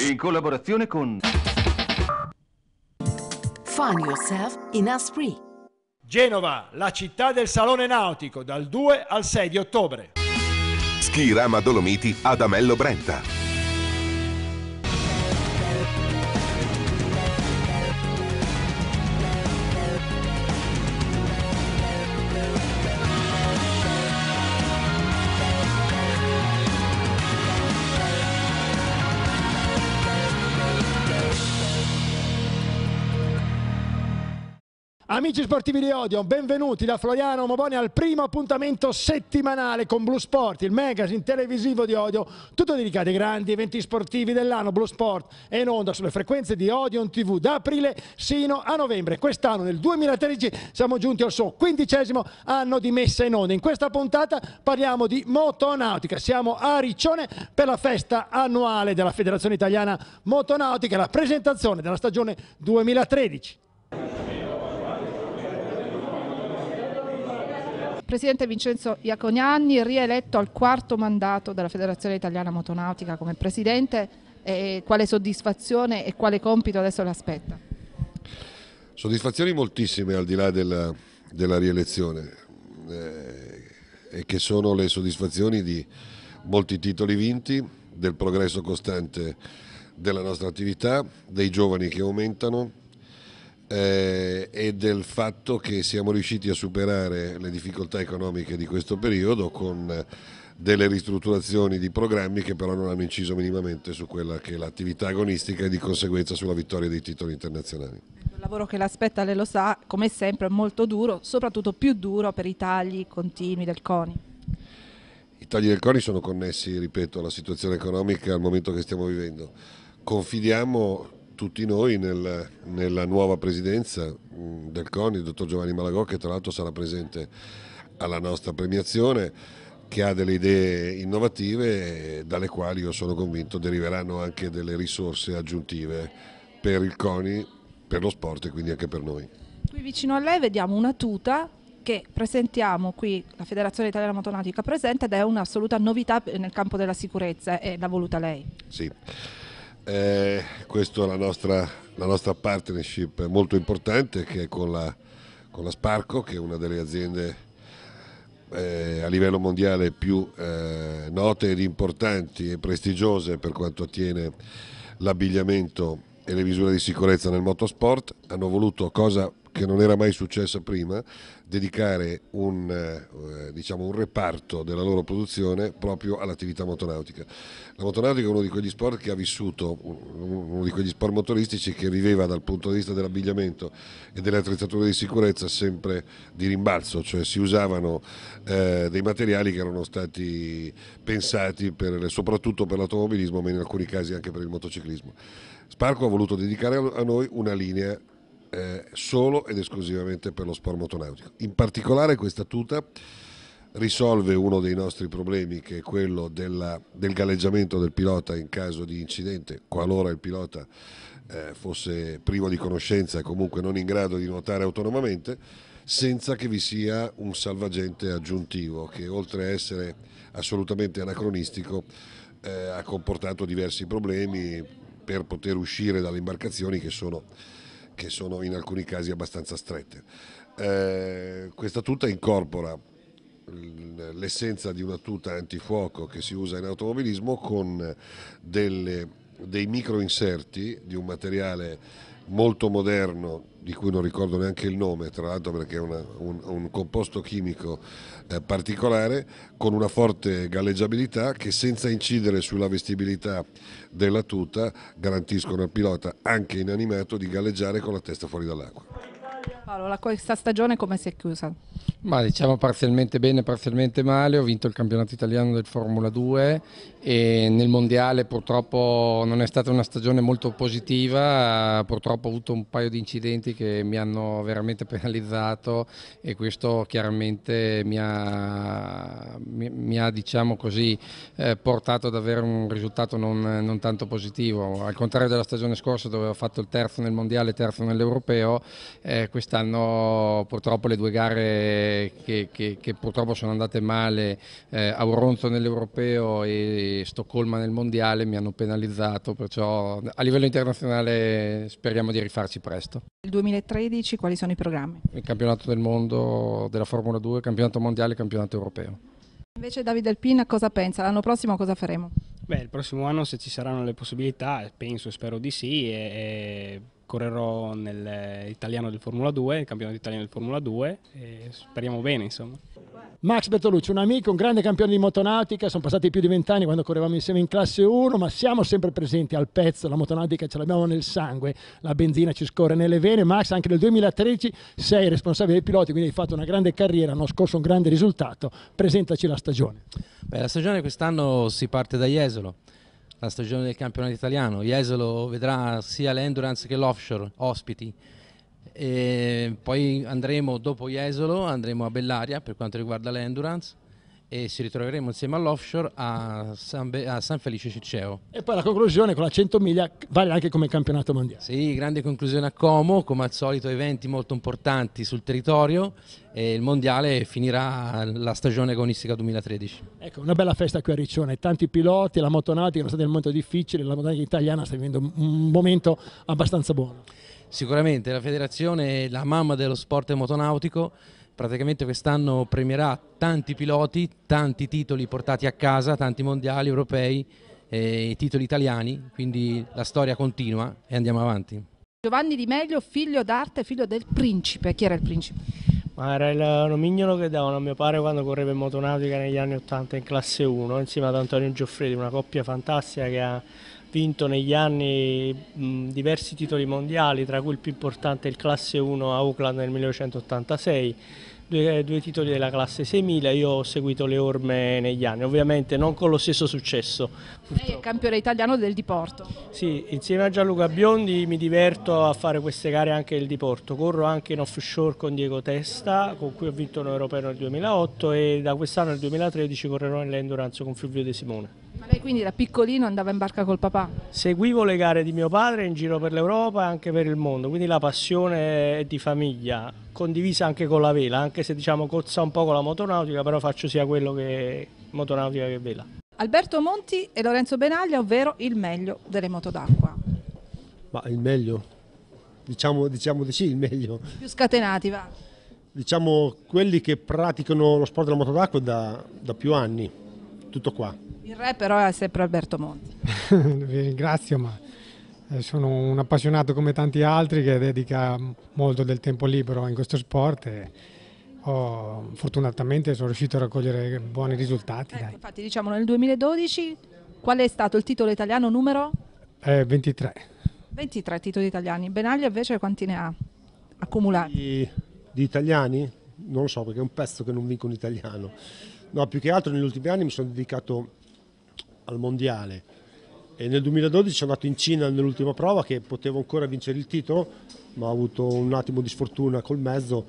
In collaborazione con... Find yourself in a spree. Genova, la città del salone nautico, dal 2 al 6 di ottobre. Schirama Dolomiti ad Amello Brenta Amici sportivi di Odio, benvenuti da Floriano Moboni al primo appuntamento settimanale con Blue Sport, il magazine televisivo di Odio, tutto dedicato ai grandi eventi sportivi dell'anno Blue Sport e in onda sulle frequenze di Odion TV da aprile sino a novembre. Quest'anno, nel 2013, siamo giunti al suo quindicesimo anno di messa in onda. In questa puntata parliamo di motonautica. Siamo a Riccione per la festa annuale della Federazione Italiana Motonautica la presentazione della stagione 2013. presidente Vincenzo Iaconianni, rieletto al quarto mandato della Federazione Italiana Motonautica come presidente, e quale soddisfazione e quale compito adesso le aspetta? Soddisfazioni moltissime al di là della, della rielezione eh, e che sono le soddisfazioni di molti titoli vinti, del progresso costante della nostra attività, dei giovani che aumentano, eh, e del fatto che siamo riusciti a superare le difficoltà economiche di questo periodo con eh, delle ristrutturazioni di programmi che però non hanno inciso minimamente su quella che è l'attività agonistica e di conseguenza sulla vittoria dei titoli internazionali. Il lavoro che l'aspetta, lei lo sa, come sempre è molto duro, soprattutto più duro per i tagli continui del CONI. I tagli del CONI sono connessi, ripeto, alla situazione economica al momento che stiamo vivendo. Confidiamo tutti noi nel, nella nuova presidenza mm, del CONI, il dottor Giovanni Malagò che tra l'altro sarà presente alla nostra premiazione che ha delle idee innovative dalle quali io sono convinto deriveranno anche delle risorse aggiuntive per il CONI, per lo sport e quindi anche per noi. Qui vicino a lei vediamo una tuta che presentiamo qui, la Federazione Italiana Motonautica presenta ed è un'assoluta novità nel campo della sicurezza e l'ha voluta lei. Sì. Eh, questa è la nostra, la nostra, partnership molto importante che è con la, con la Sparco, che è una delle aziende eh, a livello mondiale più eh, note ed importanti e prestigiose per quanto attiene l'abbigliamento e le misure di sicurezza nel motorsport. Hanno voluto, cosa che non era mai successa prima, dedicare un, eh, eh, diciamo un reparto della loro produzione proprio all'attività motonautica. La motonautica è uno di quegli sport che ha vissuto, uno di quegli sport motoristici che viveva dal punto di vista dell'abbigliamento e delle attrezzature di sicurezza sempre di rimbalzo, cioè si usavano eh, dei materiali che erano stati pensati per, soprattutto per l'automobilismo ma in alcuni casi anche per il motociclismo. Sparco ha voluto dedicare a noi una linea eh, solo ed esclusivamente per lo sport motonautico. In particolare questa tuta risolve uno dei nostri problemi che è quello della, del galleggiamento del pilota in caso di incidente, qualora il pilota eh, fosse privo di conoscenza e comunque non in grado di nuotare autonomamente, senza che vi sia un salvagente aggiuntivo che oltre a essere assolutamente anacronistico eh, ha comportato diversi problemi per poter uscire dalle imbarcazioni che sono che sono in alcuni casi abbastanza strette. Eh, questa tuta incorpora l'essenza di una tuta antifuoco che si usa in automobilismo con delle, dei microinserti di un materiale molto moderno, di cui non ricordo neanche il nome, tra l'altro perché è una, un, un, composto chimico eh, particolare, con una forte galleggiabilità che senza incidere sulla vestibilità della tuta garantiscono al pilota, anche inanimato, di galleggiare con la testa fuori dall'acqua. Paolo, questa stagione come si è chiusa? Ma diciamo parzialmente bene, parzialmente male, ho vinto il campionato italiano del Formula 2 e nel mondiale purtroppo non è stata una stagione molto positiva, purtroppo ho avuto un paio di incidenti che mi hanno veramente penalizzato e questo chiaramente mi ha, mi, mi ha diciamo così, eh, portato ad avere un risultato non, non tanto positivo, al contrario della stagione scorsa dove ho fatto il terzo nel mondiale e terzo nell'europeo, eh, quest'anno quest'anno purtroppo le due gare che, che, che purtroppo sono andate male, eh, Auronzo nell'Europeo e Stoccolma nel Mondiale mi hanno penalizzato, perciò a livello internazionale speriamo di rifarci presto. Il 2013 quali sono i programmi? Il campionato del mondo della Formula 2, campionato mondiale e campionato europeo. Invece Davide Alpin cosa pensa? L'anno prossimo cosa faremo? Beh, il prossimo anno se ci saranno le possibilità, penso e spero di sì, e, e correrò nell'italiano eh, del Formula 2, il campionato italiano del Formula 2 e speriamo bene insomma. Max Bertolucci, un amico, un grande campione di motonautica, sono passati più di vent'anni quando correvamo insieme in classe 1, ma siamo sempre presenti al pezzo, la motonautica ce l'abbiamo nel sangue, la benzina ci scorre nelle vene. Max, anche nel 2013 sei responsabile dei piloti, quindi hai fatto una grande carriera, l'anno scorso un grande risultato. Presentaci la stagione. Beh, la stagione quest'anno si parte da Jesolo la stagione del campionato italiano. Jesolo vedrà sia l'endurance che l'offshore ospiti. E poi andremo dopo Jesolo, andremo a Bellaria per quanto riguarda l'endurance e ci ritroveremo insieme all'offshore a San, Be- a San Felice Ciceo. E poi la conclusione con la 100 miglia vale anche come campionato mondiale. Sì, grande conclusione a Como, come al solito eventi molto importanti sul territorio e il mondiale finirà la stagione agonistica 2013. Ecco, una bella festa qui a Riccione, tanti piloti, la motonautica è stata un momento difficile, la motonautica italiana sta vivendo un momento abbastanza buono. Sicuramente la federazione è la mamma dello sport motonautico praticamente quest'anno premierà tanti piloti, tanti titoli portati a casa, tanti mondiali europei, eh, titoli italiani, quindi la storia continua e andiamo avanti. Giovanni Di Meglio, figlio d'arte, figlio del principe. Chi era il principe? Ma era il nomignolo che davano a mio padre quando correva in motonautica negli anni 80 in classe 1, insieme ad Antonio Gioffredi, una coppia fantastica che ha vinto negli anni diversi titoli mondiali, tra cui il più importante il classe 1 a Auckland nel 1986 due, eh, due titoli della classe 6000, io ho seguito le orme negli anni, ovviamente non con lo stesso successo. Lei è campione italiano del diporto. Sì, insieme a Gianluca Biondi mi diverto a fare queste gare anche del diporto, corro anche in offshore con Diego Testa, con cui ho vinto un europeo nel 2008 e da quest'anno nel 2013 correrò nell'endurance con Fulvio De Simone. Ma lei quindi da piccolino andava in barca col papà? Seguivo le gare di mio padre in giro per l'Europa e anche per il mondo, quindi la passione è di famiglia, condivisa anche con la vela, anche se diciamo cozza un po' con la motonautica, però faccio sia quello che motonautica che vela. Alberto Monti e Lorenzo Benaglia, ovvero il meglio delle moto d'acqua. Ma il meglio? Diciamo, diciamo di sì, il meglio. Più scatenati, va. Diciamo quelli che praticano lo sport della moto d'acqua da, da più anni tutto qua. Il re però è sempre Alberto Monti. Vi ringrazio, ma eh, sono un appassionato come tanti altri che dedica molto del tempo libero in questo sport. E... Ho, fortunatamente sono riuscito a raccogliere buoni risultati. Ecco, infatti diciamo nel 2012 qual è stato il titolo italiano numero? Eh, 23. 23 titoli italiani. Benaglia invece quanti ne ha accumulati? Di, di italiani? Non lo so perché è un pezzo che non vinco un italiano. No, più che altro negli ultimi anni mi sono dedicato al mondiale e nel 2012 sono andato in Cina nell'ultima prova che potevo ancora vincere il titolo, ma ho avuto un attimo di sfortuna col mezzo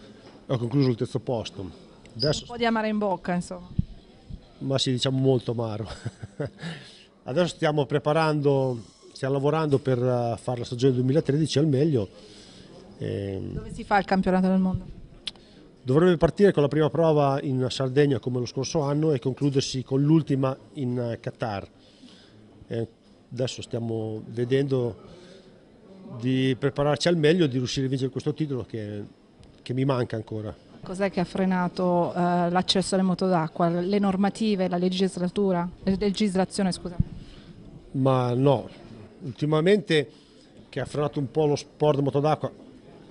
e ho concluso il terzo posto. Adesso... Un po' di amara in bocca, insomma. Ma sì, diciamo molto amaro. Adesso stiamo preparando, stiamo lavorando per eh, fare la stagione 2013 al meglio. E... Ehm, Dove si fa il campionato del mondo? Dovrebbe partire con la prima prova in Sardegna come lo scorso anno e concludersi con l'ultima in eh, Qatar. E eh, adesso stiamo vedendo di prepararci al meglio e di riuscire a vincere questo titolo che, che mi manca ancora. Cos'è che ha frenato eh, l'accesso alle moto d'acqua? Le normative, la legislatura, legislazione scusa? Ma no, ultimamente che ha frenato un po' lo sport moto d'acqua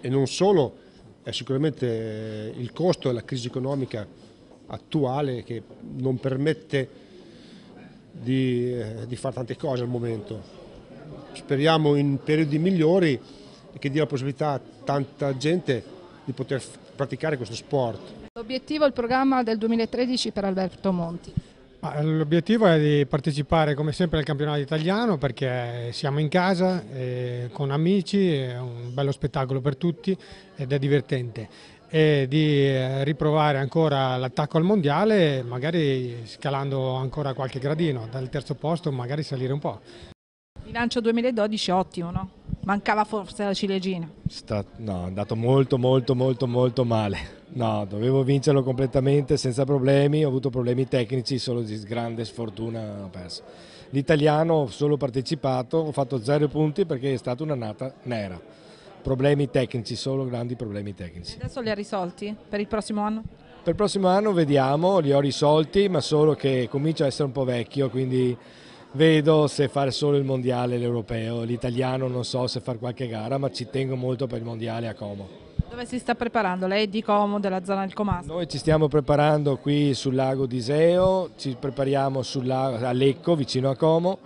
e non solo, sicuramente il costo della crisi economica attuale che non permette di, eh, di fare tante cose al momento. Speriamo in periodi migliori e che dia la possibilità a tanta gente di poter praticare questo sport. L'obiettivo è il programma del 2013 per Alberto Monti. L'obiettivo è di partecipare come sempre al campionato italiano perché siamo in casa eh, con amici, è un bello spettacolo per tutti ed è divertente e di eh, riprovare ancora l'attacco al mondiale magari scalando ancora qualche gradino dal terzo posto magari salire un po'. Bilancio 2012 ottimo no? Mancava forse la ciliegina? Sta, no, è andato molto molto molto molto male No, dovevo vincerlo completamente senza problemi, ho avuto problemi tecnici, solo di grande sfortuna ho perso. L'italiano ho solo partecipato, ho fatto zero punti perché è stata un'annata nera. Problemi tecnici, solo grandi problemi tecnici. Adesso li ha risolti per il prossimo anno? Per il prossimo anno vediamo, li ho risolti, ma solo che comincio a essere un po' vecchio, quindi vedo se fare solo il mondiale, l'europeo, l'italiano non so se fare qualche gara, ma ci tengo molto per il mondiale a Como. Dove si sta preparando? Lei è di Como, della zona del Comasco? Noi ci stiamo preparando qui sul lago di Iseo, ci prepariamo a Lecco, vicino a Como,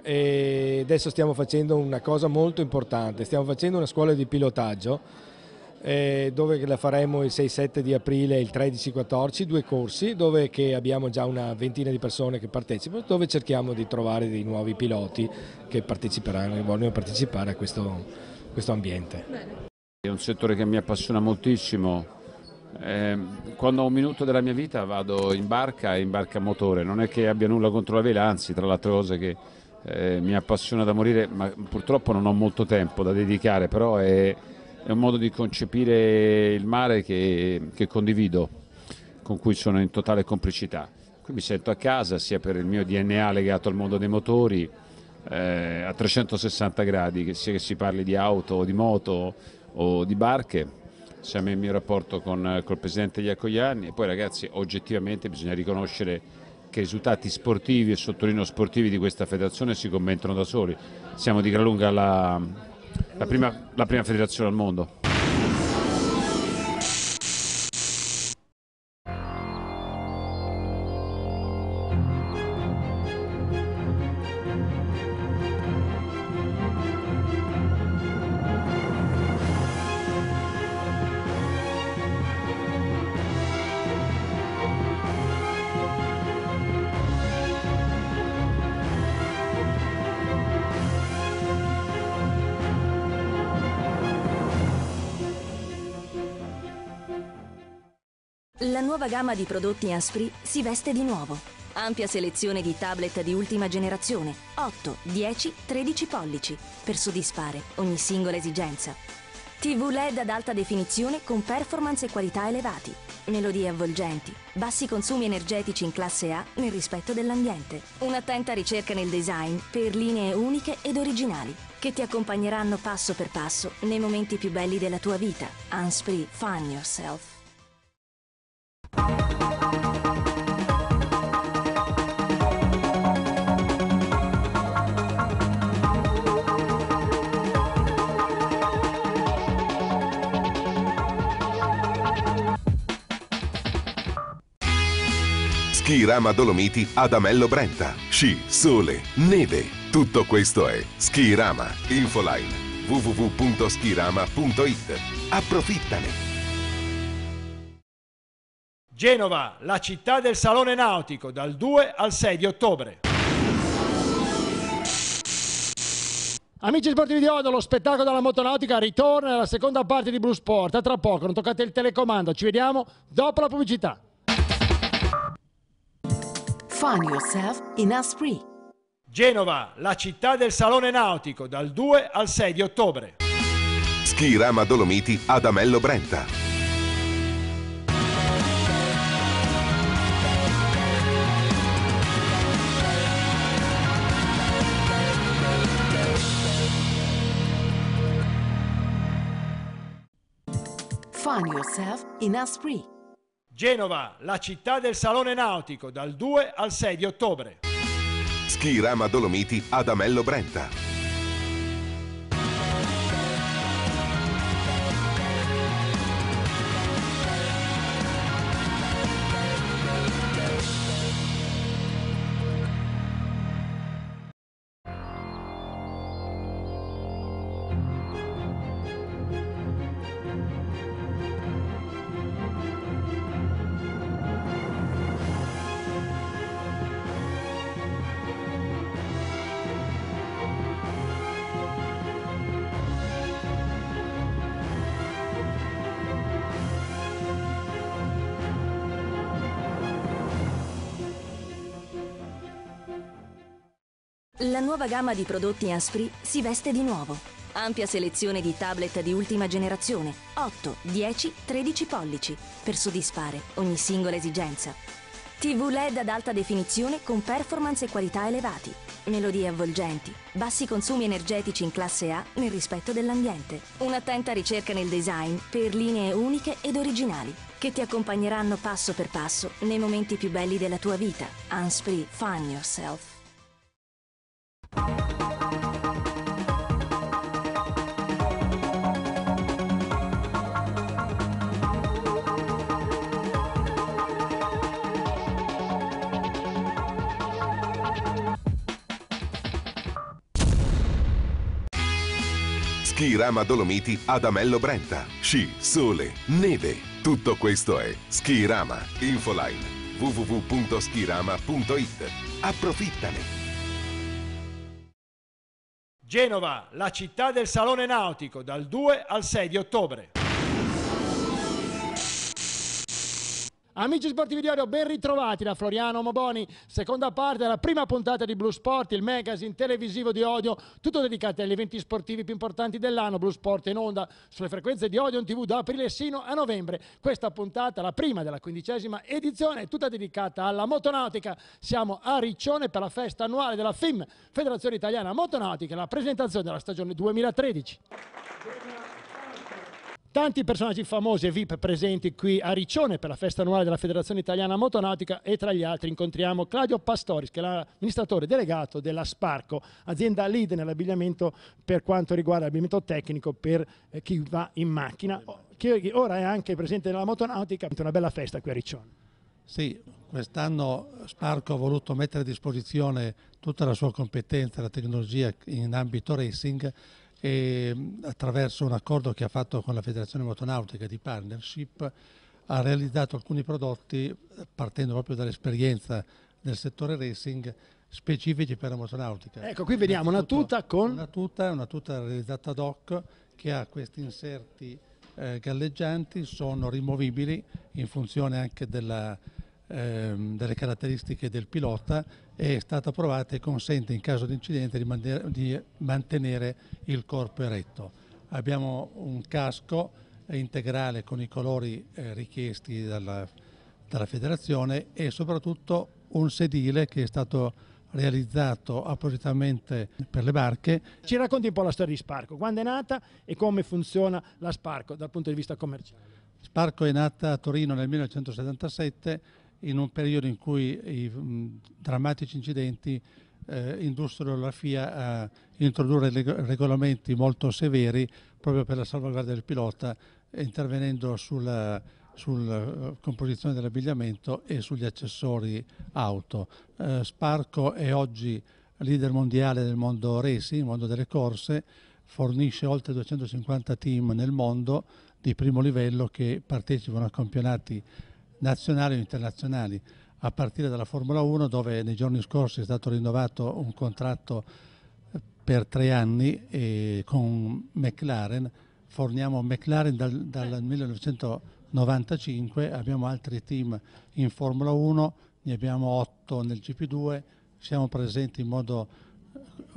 e adesso stiamo facendo una cosa molto importante, stiamo facendo una scuola di pilotaggio eh, dove la faremo il 6-7 di aprile e il 13-14, due corsi dove abbiamo già una ventina di persone che partecipano, dove cerchiamo di trovare dei nuovi piloti che parteciperanno, e vogliono partecipare a questo, questo ambiente. Bene. È un settore che mi appassiona moltissimo. Eh, quando ho un minuto della mia vita vado in barca e in barca a motore, non è che abbia nulla contro la vela, anzi tra le altre cose che eh, mi appassiona da morire, ma purtroppo non ho molto tempo da dedicare, però è, è un modo di concepire il mare che, che condivido, con cui sono in totale complicità. Qui mi sento a casa sia per il mio DNA legato al mondo dei motori, eh, a 360 gradi, che sia che si parli di auto o di moto, o di barche. Siamo in mio rapporto con il presidente Iacoianni e poi ragazzi oggettivamente bisogna riconoscere che i risultati sportivi e sottolineo sportivi di questa federazione si commentano da soli. Siamo di gran lunga la, la, prima, la prima federazione al mondo. gamma di prodotti Asprey si veste di nuovo. Ampia selezione di tablet di ultima generazione, 8, 10, 13 pollici, per soddisfare ogni singola esigenza. TV LED ad alta definizione con performance e qualità elevati, melodie avvolgenti, bassi consumi energetici in classe A nel rispetto dell'ambiente, un'attenta ricerca nel design per linee uniche ed originali che ti accompagneranno passo per passo nei momenti più belli della tua vita. Unspree, find yourself. Ski Rama Dolomiti ad Amello Brenta. Sci, sole, neve. Tutto questo è Ski Rama. Infoline www.schirama.it. Approfittane! Genova, la città del salone nautico, dal 2 al 6 di ottobre. Amici sportivi di Odo, lo spettacolo della motonautica ritorna nella seconda parte di Blue Sport. A tra poco, non toccate il telecomando, ci vediamo dopo la pubblicità. Find yourself in Asprey. Genova, la città del salone nautico, dal 2 al 6 di ottobre. Schirama Dolomiti ad Amello Brenta. Find yourself in Asprey. Genova, la città del salone nautico, dal 2 al 6 di ottobre. Schirama Dolomiti ad Amello Brenta. la nuova gamma di prodotti Asprey si veste di nuovo. Ampia selezione di tablet di ultima generazione, 8, 10, 13 pollici, per soddisfare ogni singola esigenza. TV LED ad alta definizione con performance e qualità elevati, melodie avvolgenti, bassi consumi energetici in classe A nel rispetto dell'ambiente, un'attenta ricerca nel design per linee uniche ed originali, che ti accompagneranno passo per passo nei momenti più belli della tua vita. Unspree, find yourself. Schirama Dolomiti ad Amello Brenta. Sci, sole, neve. Tutto questo è Schirama. Infoline www.schirama.it. Approfittane. Genova, la città del salone nautico, dal 2 al 6 di ottobre. Amici Sportivi Diario, ben ritrovati da Floriano Moboni, seconda parte della prima puntata di Blue Sport, il magazine televisivo di Odio, tutto dedicato agli eventi sportivi più importanti dell'anno, Blue Sport in onda sulle frequenze di Odio in TV da aprile sino a novembre. Questa puntata, la prima della quindicesima edizione, è tutta dedicata alla motonautica. Siamo a Riccione per la festa annuale della FIM, Federazione Italiana Motonautica, la presentazione della stagione 2013. Tanti personaggi famosi e VIP presenti qui a Riccione per la festa annuale della Federazione Italiana Motonautica e tra gli altri incontriamo Claudio Pastoris che è l'amministratore delegato della Sparco, azienda lead nell'abbigliamento per quanto riguarda l'abbigliamento tecnico per eh, chi va in macchina, che ora è anche presente nella Motonautica, è una bella festa qui a Riccione. Sì, quest'anno Sparco ha voluto mettere a disposizione tutta la sua competenza, la tecnologia in ambito racing e ehm, attraverso un accordo che ha fatto con la Federazione Motonautica di partnership ha realizzato alcuni prodotti eh, partendo proprio dall'esperienza del settore racing specifici per la motonautica. Ecco, qui vediamo una tuta con... Una tuta, una tuta realizzata ad hoc che ha questi inserti eh, galleggianti, sono rimovibili in funzione anche della, ehm, delle caratteristiche del pilota è stata provata e consente in caso di incidente di, di mantenere il corpo eretto. Abbiamo un casco integrale con i colori eh, richiesti dalla, dalla federazione e soprattutto un sedile che è stato realizzato appositamente per le barche. Ci racconti un po' la storia di Sparco, quando è nata e come funziona la Sparco dal punto di vista commerciale. Sparco è nata a Torino nel 1977 in un periodo in cui i mh, mm, drammatici incidenti eh, indussero la FIA a introdurre regolamenti molto severi proprio per la salvaguardia del pilota, intervenendo sulla, sulla eh, composizione dell'abbigliamento e sugli accessori auto. Eh, Sparco è oggi leader mondiale del mondo racing, mondo delle corse, fornisce oltre 250 team nel mondo di primo livello che partecipano a campionati nazionali o internazionali, a partire dalla Formula 1 dove nei giorni scorsi è stato rinnovato un contratto per tre anni eh, con McLaren, forniamo McLaren dal, dal 1995, abbiamo altri team in Formula 1, ne abbiamo otto nel GP2, siamo presenti in modo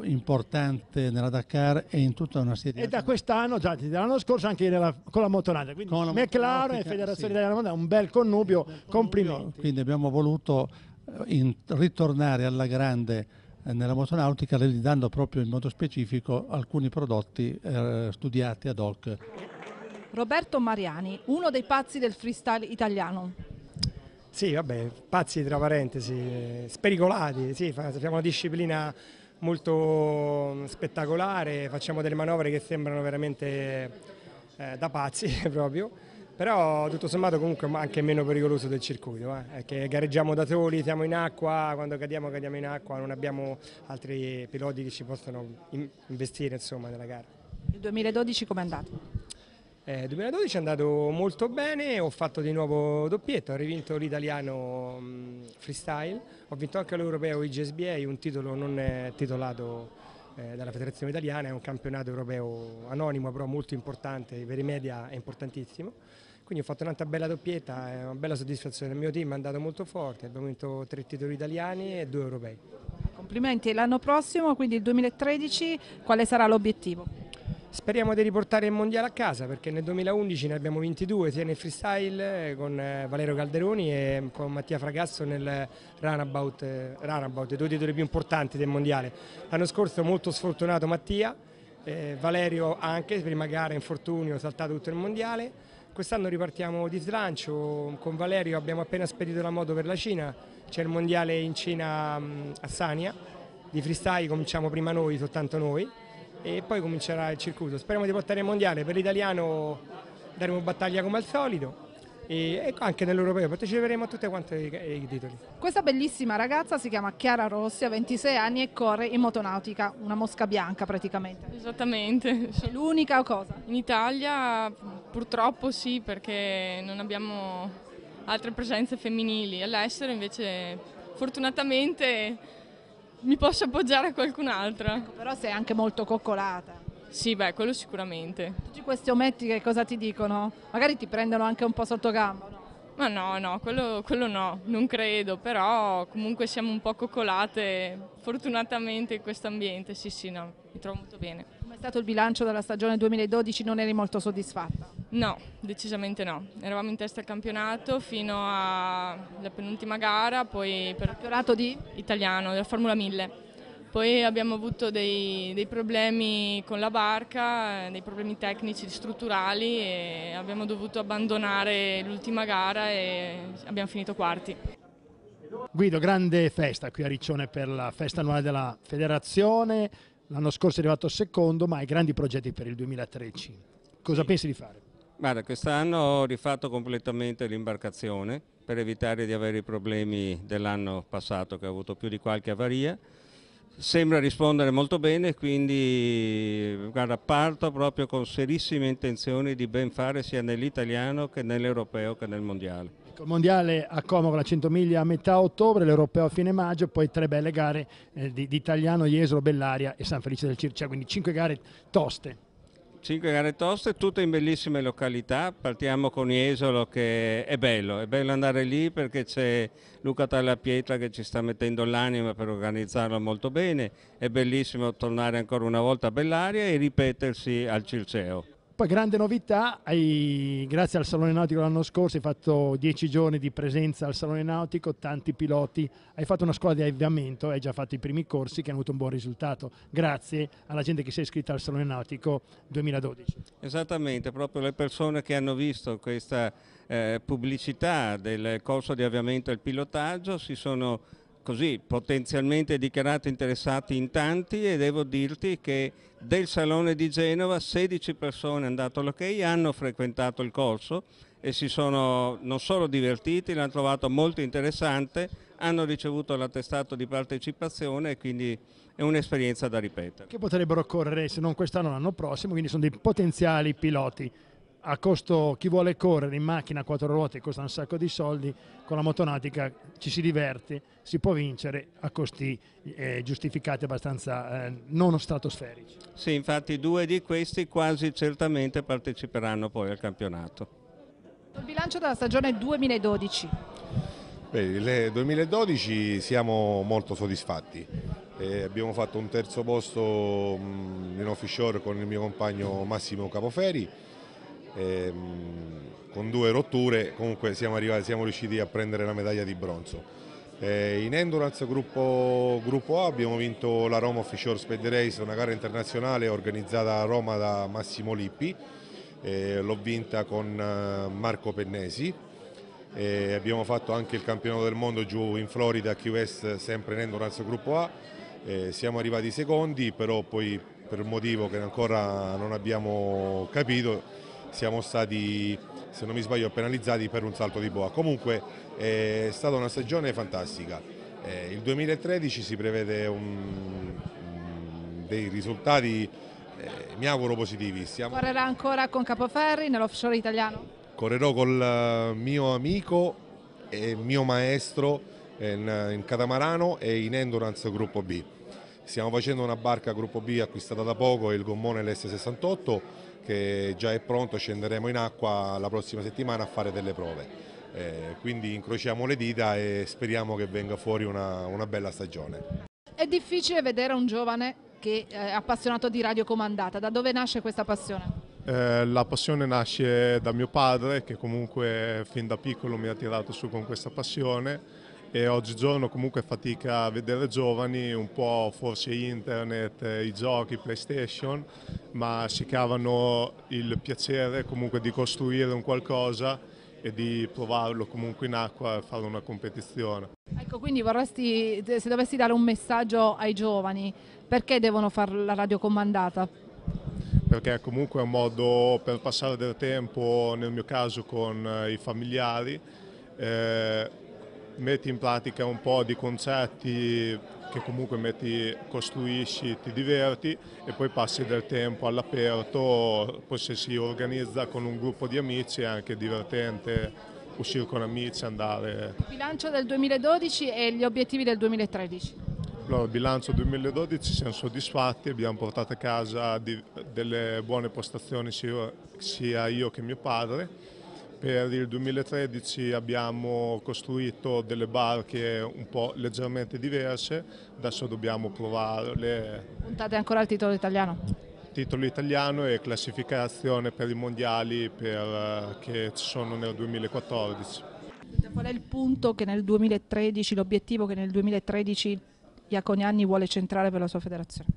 importante nella Dakar e in tutta una serie e da quest'anno, già dall'anno scorso anche nella, con la motoranda quindi con la McLaren e Federazione sì. Italiana Mondiale un bel connubio, un bel connubio complimenti quindi abbiamo voluto eh, in, ritornare alla grande eh, nella motonautica realizzando proprio in modo specifico alcuni prodotti eh, studiati ad hoc Roberto Mariani, uno dei pazzi del freestyle italiano sì, vabbè, pazzi tra parentesi, eh, spericolati, sì, fa, siamo una disciplina molto mm, spettacolare, facciamo delle manovre che sembrano veramente eh, da pazzi proprio, però tutto sommato comunque anche meno pericoloso del circuito, eh, che gareggiamo da soli, siamo in acqua, quando cadiamo cadiamo in acqua, non abbiamo altri piloti che ci possano investire insomma, nella gara. Il 2012 com'è andato? Eh, 2012 è andato molto bene, ho fatto di nuovo doppietto, ho rivinto l'italiano mm, freestyle, ho vinto anche l'europeo IGSBA, un titolo non titolato eh, dalla federazione italiana, è un campionato europeo anonimo però molto importante, per i media è importantissimo. Quindi ho fatto un'altra bella doppietta, è una bella soddisfazione, il mio team è andato molto forte, abbiamo vinto tre titoli italiani e due europei. Complimenti, l'anno prossimo, quindi il 2013, quale sarà l'obiettivo? Speriamo di riportare il mondiale a casa perché nel 2011 ne abbiamo vinti due, sia nel freestyle eh, con eh, Valerio Calderoni e eh, con Mattia Fragasso nel runabout, runabout due titoli più importanti del mondiale. L'anno scorso molto sfortunato Mattia, eh, Valerio anche, prima gara infortunio, saltato tutto il mondiale. Quest'anno ripartiamo di slancio, con Valerio abbiamo appena spedito la moto per la Cina, c'è il mondiale in Cina mm, a Sania, di freestyle cominciamo prima noi, soltanto noi e poi comincerà il circuito. Speriamo di portare il mondiale, per l'italiano daremo battaglia come al solito e anche nell'Europeo parteciperemo a tutti quanti i titoli. Questa bellissima ragazza si chiama Chiara Rossi, ha 26 anni e corre in motonautica, una mosca bianca praticamente. Esattamente. È l'unica cosa? In Italia purtroppo sì perché non abbiamo altre presenze femminili, all'estero invece fortunatamente mi posso appoggiare a qualcun altro. Ecco, però sei anche molto coccolata. Sì, beh, quello sicuramente. Tutti questi ometti che cosa ti dicono? Magari ti prendono anche un po' sotto gamba, no? Ma no, no, quello, quello, no, non credo, però comunque siamo un po' coccolate, fortunatamente in questo ambiente, sì, sì, no, mi trovo molto bene. Come è stato il bilancio della stagione 2012? Non eri molto soddisfatta? No, decisamente no. Eravamo in testa al campionato fino alla penultima gara, poi per... Campionato di? Italiano, della Formula 1000. Poi abbiamo avuto dei, dei problemi con la barca, dei problemi tecnici strutturali e abbiamo dovuto abbandonare l'ultima gara e abbiamo finito quarti. Guido, grande festa qui a Riccione per la festa annuale della federazione, l'anno scorso è arrivato secondo, ma hai grandi progetti per il 2013. Cosa sì. pensi di fare? Guarda, quest'anno ho rifatto completamente l'imbarcazione per evitare di avere i problemi dell'anno passato che ho avuto più di qualche avaria. Sembra rispondere molto bene, quindi guarda, parto proprio con serissime intenzioni di ben fare sia nell'italiano che nell'europeo che nel mondiale. Ecco, il mondiale a Como con la 100 miglia a metà ottobre, l'europeo a fine maggio, poi tre belle gare eh, di, di, Italiano, Jesolo, Bellaria e San Felice del Circea, quindi cinque gare toste. Cinque gare toste, tutte in bellissime località, partiamo con Jesolo che è bello, è bello andare lì perché c'è Luca Tallapietra che ci sta mettendo l'anima per organizzarlo molto bene, è bellissimo tornare ancora una volta a Bellaria e ripetersi al Circeo. Poi grande novità, hai, grazie al Salone Nautico l'anno scorso hai fatto dieci giorni di presenza al Salone Nautico, tanti piloti, hai fatto una scuola di avviamento, hai già fatto i primi corsi che hanno avuto un buon risultato, grazie alla gente che si è iscritta al Salone Nautico 2012. Esattamente, proprio le persone che hanno visto questa eh, pubblicità del corso di avviamento e il pilotaggio si sono così potenzialmente dichiarati interessati in tanti e devo dirti che del Salone di Genova 16 persone hanno dato l'ok, hanno frequentato il corso e si sono non solo divertiti, l'hanno trovato molto interessante, hanno ricevuto l'attestato di partecipazione e quindi è un'esperienza da ripetere. Che potrebbero correre se non quest'anno l'anno prossimo, quindi sono dei potenziali piloti a costo chi vuole correre in macchina a quattro ruote costa un sacco di soldi, con la motonautica ci si diverte, si può vincere a costi eh, giustificati abbastanza eh, non stratosferici. Sì, infatti due di questi quasi certamente parteciperanno poi al campionato. Il bilancio della stagione 2012? Beh, il 2012 eh, siamo molto soddisfatti, eh, abbiamo fatto un terzo posto mh, mm, in offshore con il mio compagno Massimo Capoferi, ehm, con due rotture comunque siamo, arrivati, siamo riusciti a prendere la medaglia di bronzo. Eh, in Endurance gruppo, gruppo, A abbiamo vinto la Roma Offshore Speed Race, una gara internazionale organizzata a Roma da Massimo Lippi, eh, l'ho vinta con eh, Marco Pennesi. Eh, abbiamo fatto anche il campionato del mondo giù in Florida a Key West sempre in Endurance Gruppo A, eh, siamo arrivati secondi però poi per un motivo che ancora non abbiamo capito siamo stati, se non mi sbaglio, penalizzati per un salto di boa. Comunque è stata una stagione fantastica. Eh, il 2013 si prevede un, dei risultati, eh, mi auguro, positivi. Siamo... Correrà ancora con Capoferri nell'offshore italiano? Correrò col eh, mio amico e mio maestro in, in catamarano e in endurance gruppo B. Stiamo facendo una barca gruppo B acquistata da poco, il gommone l'S68 che già è pronto, scenderemo in acqua la prossima settimana a fare delle prove. Eh, quindi incrociamo le dita e speriamo che venga fuori una, una bella stagione. È difficile vedere un giovane che eh, è appassionato di radiocomandata, da dove nasce questa passione? Eh, la passione nasce da mio padre che comunque fin da piccolo mi ha tirato su con questa passione e oggigiorno comunque fatica a vedere giovani, un po' forse internet, eh, i giochi, PlayStation, ma si cavano il piacere comunque di costruire un qualcosa e di provarlo comunque in acqua e fare una competizione. Ecco, quindi vorresti, se dovessi dare un messaggio ai giovani, perché devono fare la radiocomandata? Perché comunque è un modo per passare del tempo, nel mio caso con eh, i familiari, eh, metti in pratica un po' di concetti che comunque metti, costruisci, ti diverti e poi passi del tempo all'aperto, poi se si organizza con un gruppo di amici è anche divertente uscire con amici, andare. Il bilancio del 2012 e gli obiettivi del 2013? Allora, il bilancio 2012 siamo soddisfatti, abbiamo portato a casa delle buone postazioni sia io che mio padre per il 2013 abbiamo costruito delle barche un po' leggermente diverse, adesso dobbiamo provarle. Puntate ancora al titolo italiano? titolo italiano e classificazione per i mondiali per, eh, che ci sono nel 2014. Qual è il punto che nel 2013, l'obiettivo che nel 2013 Iaconianni vuole centrare per la sua federazione?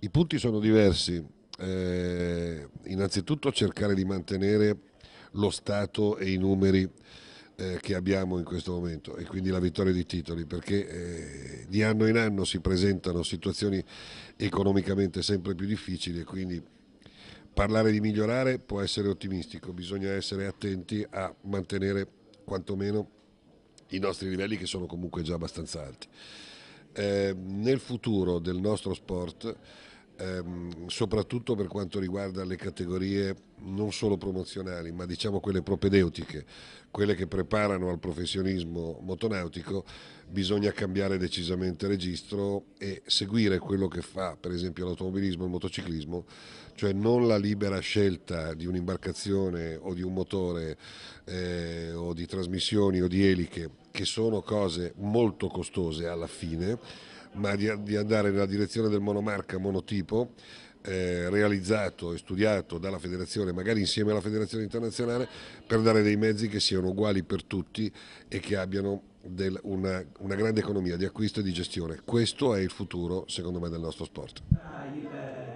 I punti sono diversi. Eh, innanzitutto cercare di mantenere lo Stato e i numeri eh, che abbiamo in questo momento e quindi la vittoria di titoli perché eh, di anno in anno si presentano situazioni economicamente sempre più difficili e quindi parlare di migliorare può essere ottimistico, bisogna essere attenti a mantenere quantomeno i nostri livelli che sono comunque già abbastanza alti. Eh, nel futuro del nostro sport ehm, soprattutto per quanto riguarda le categorie non solo promozionali, ma diciamo quelle propedeutiche, quelle che preparano al professionismo motonautico, bisogna cambiare decisamente registro e seguire quello che fa per esempio l'automobilismo e il motociclismo, cioè non la libera scelta di un'imbarcazione o di un motore eh, o di trasmissioni o di eliche, che sono cose molto costose alla fine ma di, di andare nella direzione del monomarca monotipo eh, realizzato e studiato dalla federazione, magari insieme alla federazione internazionale, per dare dei mezzi che siano uguali per tutti e che abbiano del, una, una, grande economia di acquisto e di gestione. Questo è il futuro, secondo me, del nostro sport. Ah, eh,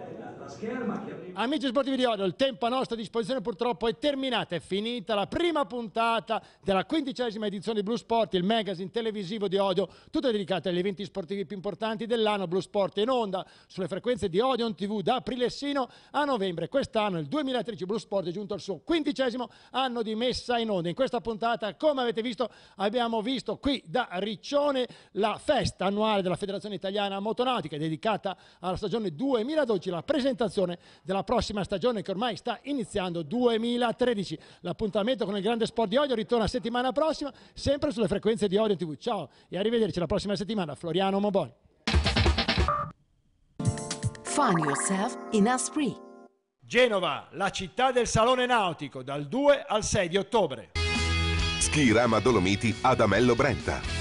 scherma. Che... Amici sportivi di Odo, il tempo a nostra disposizione purtroppo è terminato, è finita la prima puntata della quindicesima edizione di Blue Sport, il magazine televisivo di Odio, tutto dedicato agli eventi sportivi più importanti dell'anno. Blue Sport in onda sulle frequenze di Odeon TV da aprile sino a novembre. Quest'anno, il 2013, Blue Sport è giunto al suo quindicesimo anno di messa in onda. In questa puntata, come avete visto, abbiamo visto qui da Riccione la festa annuale della Federazione Italiana Motonautica dedicata alla stagione 2012, la presentazione presentazione della prossima stagione che ormai sta iniziando 2013. L'appuntamento con il grande sport di Odio ritorna settimana prossima, sempre sulle frequenze di Odio TV. Ciao e arrivederci la prossima settimana. Floriano Moboni. Find yourself in a spree. Genova, la città del salone nautico, dal 2 al 6 di ottobre. Schirama Dolomiti ad Amello Brenta